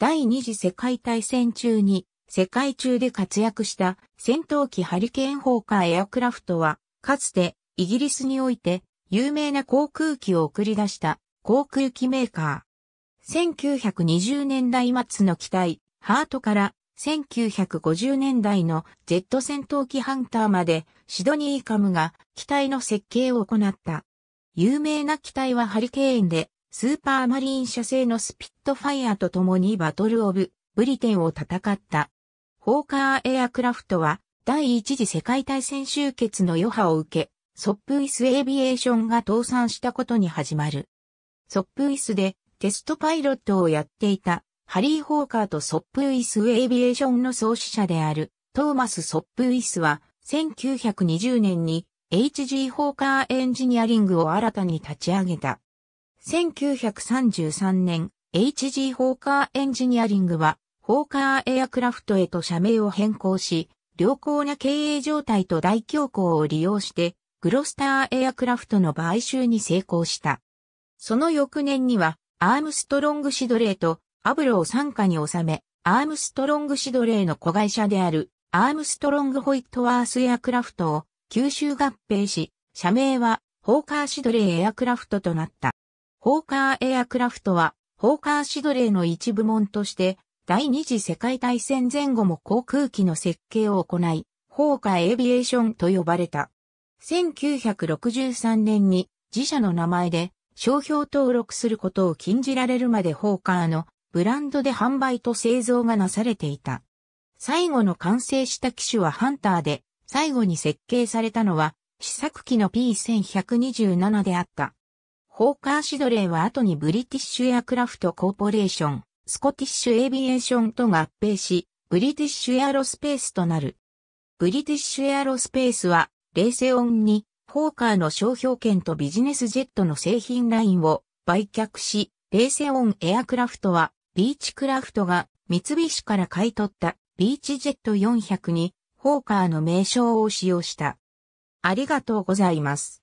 第二次世界大戦中に世界中で活躍した戦闘機ハリケーンホーカーエアクラフトは、かつてイギリスにおいて有名な航空機を送り出した航空機メーカー。1920年代末の機体、ハートから1950年代のジェット戦闘機ハンターまでシドニーカムが機体の設計を行った。有名な機体はハリケーンでスーパーマリン社製のスピットファイアと共にバトルオブブリテンを戦った。ホーカーエアクラフトは第一次世界大戦終結の余波を受け、ソップイスエビエーションが倒産したことに始まる。ソップイスでテストパイロットをやっていたハリー・ホーカーとソップイスエビエーションの創始者であるトーマス・ソップイスは1920年に HG ホーカーエンジニアリングを新たに立ち上げた。1933年、HG ホーカーエンジニアリングは、ホーカーエアクラフトへと社名を変更し、良好な経営状態と大恐慌を利用して、グロスターエアクラフトの買収に成功した。その翌年には、アームストロングシドレーとアブロを傘下に収め、アームストロングシドレーの子会社である、アームストロングホイットワースエアクラフトを吸収合併し、社名は、ホーカーシドレーエアクラフトとなった。ホーカーエアクラフトは、ホーカーシドレーの一部門として、第二次世界大戦前後も航空機の設計を行い、ホーカーエビエーションと呼ばれた。1963年に自社の名前で商標登録することを禁じられるまでホーカーのブランドで販売と製造がなされていた。最後の完成した機種はハンターで、最後に設計されたのは試作機の P1127 であった。ホーカー・シドレーは後にブリティッシュ・エアクラフト・コーポレーション、スコティッシュ・エビエーションと合併し、ブリティッシュ・エアロスペースとなる。ブリティッシュ・エアロスペースは、レーセオンに、ホーカーの商標権とビジネスジェットの製品ラインを売却し、レーセオン・エアクラフトは、ビーチクラフトが三菱から買い取ったビーチジェット400に、ホーカーの名称を使用した。ありがとうございます。